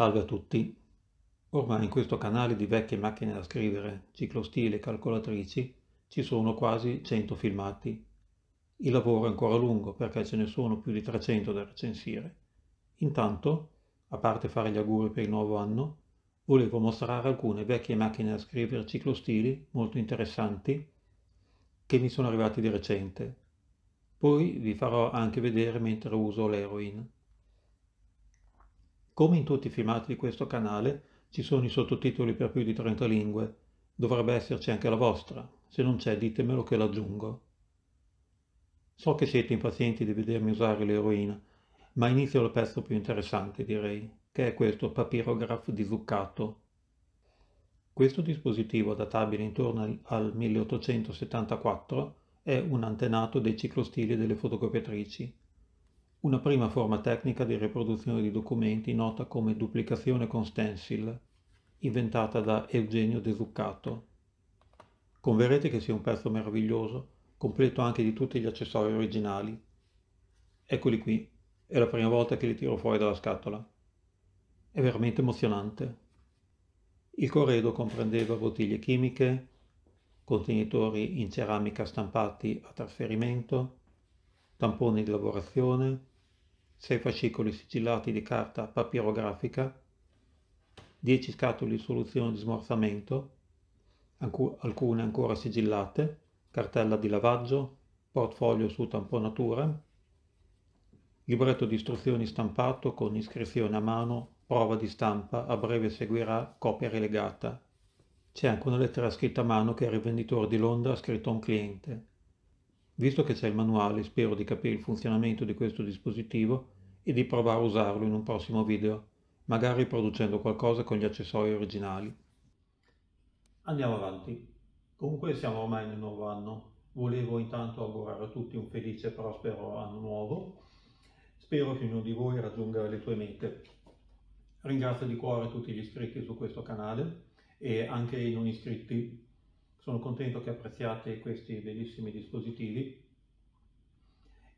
Salve a tutti! Ormai in questo canale di vecchie macchine da scrivere, ciclostile e calcolatrici ci sono quasi 100 filmati. Il lavoro è ancora lungo perché ce ne sono più di 300 da recensire. Intanto, a parte fare gli auguri per il nuovo anno, volevo mostrare alcune vecchie macchine da scrivere ciclostili molto interessanti che mi sono arrivati di recente. Poi vi farò anche vedere mentre uso l'Heroin. Come in tutti i filmati di questo canale, ci sono i sottotitoli per più di 30 lingue. Dovrebbe esserci anche la vostra. Se non c'è, ditemelo che l'aggiungo. So che siete impazienti di vedermi usare l'eroina, ma inizio dal pezzo più interessante, direi, che è questo papirograph di Zuccato. Questo dispositivo, databile intorno al 1874, è un antenato dei ciclostili delle fotocopiatrici una prima forma tecnica di riproduzione di documenti nota come duplicazione con stencil, inventata da Eugenio De Zuccato. Converrete che sia un pezzo meraviglioso, completo anche di tutti gli accessori originali. Eccoli qui, è la prima volta che li tiro fuori dalla scatola. È veramente emozionante. Il corredo comprendeva bottiglie chimiche, contenitori in ceramica stampati a trasferimento, tamponi di lavorazione, 6 fascicoli sigillati di carta papirografica, 10 scatole di soluzione di smorzamento, alcune ancora sigillate, cartella di lavaggio, portfolio su tamponatura, libretto di istruzioni stampato con iscrizione a mano, prova di stampa, a breve seguirà copia rilegata. C'è anche una lettera scritta a mano che il rivenditore di Londra ha scritto a un cliente. Visto che c'è il manuale, spero di capire il funzionamento di questo dispositivo e di provare a usarlo in un prossimo video, magari producendo qualcosa con gli accessori originali. Andiamo avanti. Comunque siamo ormai nel nuovo anno. Volevo intanto augurare a tutti un felice e prospero anno nuovo. Spero che ognuno di voi raggiunga le tue mete. Ringrazio di cuore tutti gli iscritti su questo canale e anche i non iscritti sono contento che apprezziate questi bellissimi dispositivi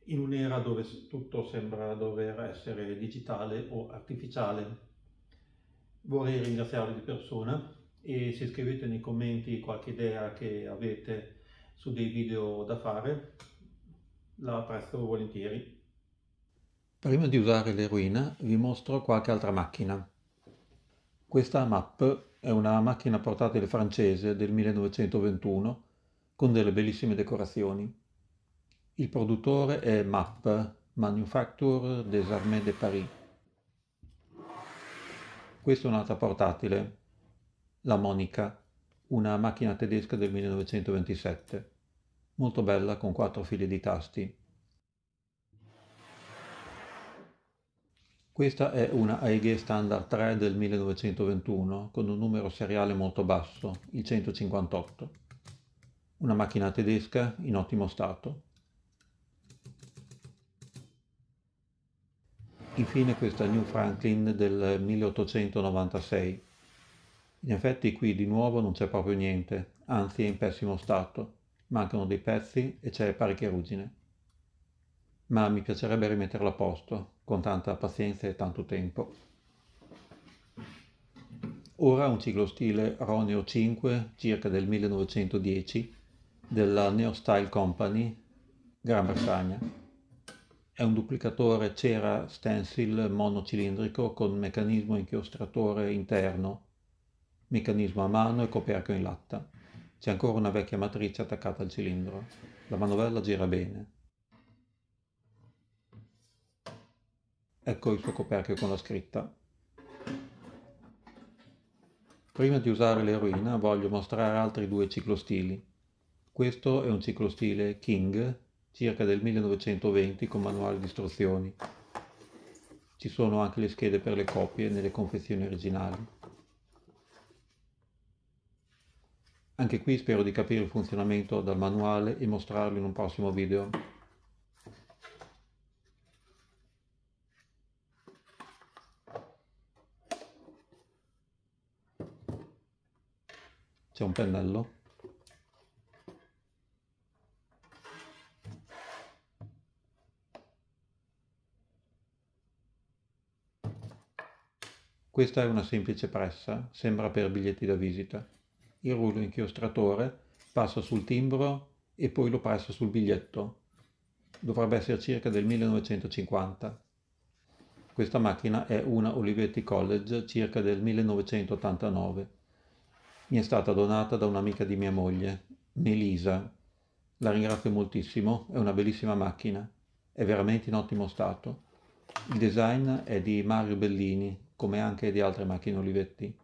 in un'era dove tutto sembra dover essere digitale o artificiale. Vorrei ringraziarvi di persona e se scrivete nei commenti qualche idea che avete su dei video da fare, la apprezzo volentieri. Prima di usare l'eroina vi mostro qualche altra macchina. Questa MAP è una macchina portatile francese del 1921 con delle bellissime decorazioni. Il produttore è MAP, Manufacture des Armées de Paris. Questa è un'altra portatile, la Monica, una macchina tedesca del 1927, molto bella con quattro fili di tasti. Questa è una AEG Standard 3 del 1921 con un numero seriale molto basso, il 158. Una macchina tedesca in ottimo stato. Infine questa New Franklin del 1896. In effetti qui di nuovo non c'è proprio niente, anzi è in pessimo stato. Mancano dei pezzi e c'è parecchia ruggine. Ma mi piacerebbe rimetterla a posto, con tanta pazienza e tanto tempo. Ora un ciclostile Roneo 5, circa del 1910, della Neo Style Company, Gran Bretagna. È un duplicatore cera stencil monocilindrico con meccanismo inchiostratore interno, meccanismo a mano e coperchio in latta. C'è ancora una vecchia matrice attaccata al cilindro. La manovella gira bene. Ecco il suo coperchio con la scritta. Prima di usare l'eroina voglio mostrare altri due ciclostili. Questo è un ciclostile King, circa del 1920 con manuale di istruzioni. Ci sono anche le schede per le copie nelle confezioni originali. Anche qui spero di capire il funzionamento dal manuale e mostrarlo in un prossimo video. c'è un pennello Questa è una semplice pressa, sembra per biglietti da visita. Il rullo inchiostratore passa sul timbro e poi lo presso sul biglietto. Dovrebbe essere circa del 1950. Questa macchina è una Olivetti College circa del 1989 mi è stata donata da un'amica di mia moglie, Melisa. La ringrazio moltissimo, è una bellissima macchina, è veramente in ottimo stato. Il design è di Mario Bellini, come anche di altre macchine Olivetti.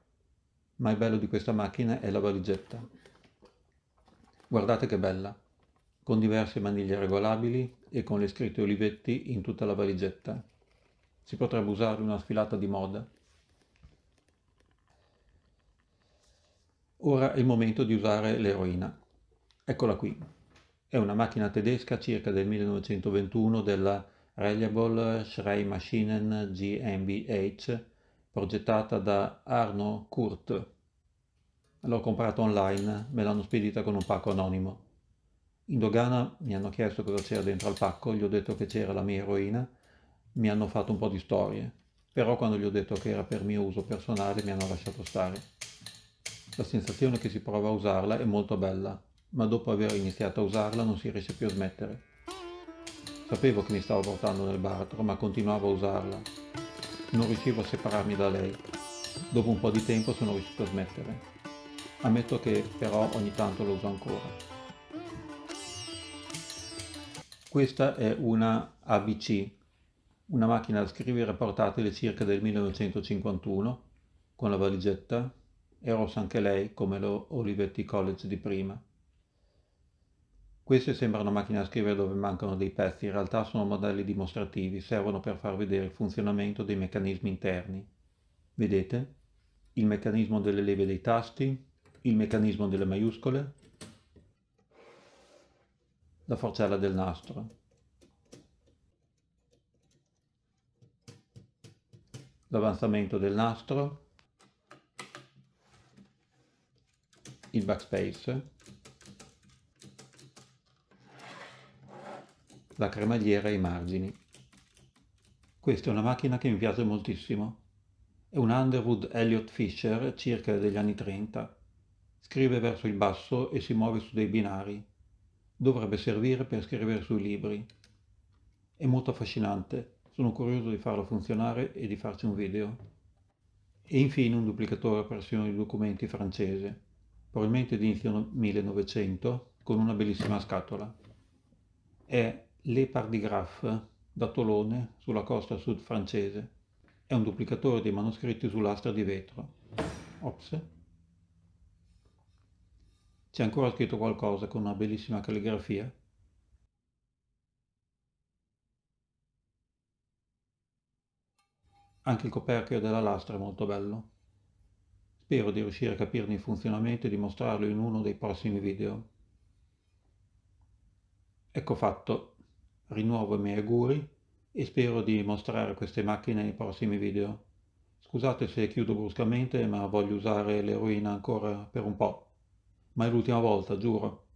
Ma il bello di questa macchina è la valigetta. Guardate che bella, con diverse maniglie regolabili e con le scritte Olivetti in tutta la valigetta. Si potrebbe usare una sfilata di moda. Ora è il momento di usare l'eroina. Eccola qui. È una macchina tedesca circa del 1921 della Reliable Schreimaschinen GmbH progettata da Arno Kurt. L'ho comprata online, me l'hanno spedita con un pacco anonimo. In dogana mi hanno chiesto cosa c'era dentro al pacco, gli ho detto che c'era la mia eroina, mi hanno fatto un po' di storie, però quando gli ho detto che era per mio uso personale mi hanno lasciato stare. La sensazione che si prova a usarla è molto bella, ma dopo aver iniziato a usarla non si riesce più a smettere. Sapevo che mi stavo portando nel baratro, ma continuavo a usarla. Non riuscivo a separarmi da lei. Dopo un po' di tempo sono riuscito a smettere. Ammetto che però ogni tanto lo uso ancora. Questa è una ABC, una macchina da scrivere portatile circa del 1951 con la valigetta e rossa anche lei come lo Olivetti College di prima. Queste sembrano macchine a scrivere dove mancano dei pezzi, in realtà sono modelli dimostrativi, servono per far vedere il funzionamento dei meccanismi interni. Vedete? Il meccanismo delle leve dei tasti, il meccanismo delle maiuscole, la forcella del nastro. L'avanzamento del nastro, il backspace, la cremagliera e i margini. Questa è una macchina che mi piace moltissimo. È un Underwood Elliott Fisher circa degli anni 30. Scrive verso il basso e si muove su dei binari. Dovrebbe servire per scrivere sui libri. È molto affascinante, sono curioso di farlo funzionare e di farci un video. E infine un duplicatore a pressione di documenti francese probabilmente d'inizio 1900, con una bellissima scatola. È Lepard di Graff da Tolone sulla costa sud francese. È un duplicatore dei manoscritti su lastra di vetro. Ops. C'è ancora scritto qualcosa con una bellissima calligrafia. Anche il coperchio della lastra è molto bello. Spero di riuscire a capirne il funzionamento e di mostrarlo in uno dei prossimi video. Ecco fatto, rinnovo i miei auguri e spero di mostrare queste macchine nei prossimi video. Scusate se chiudo bruscamente ma voglio usare l'eroina ancora per un po', ma è l'ultima volta, giuro.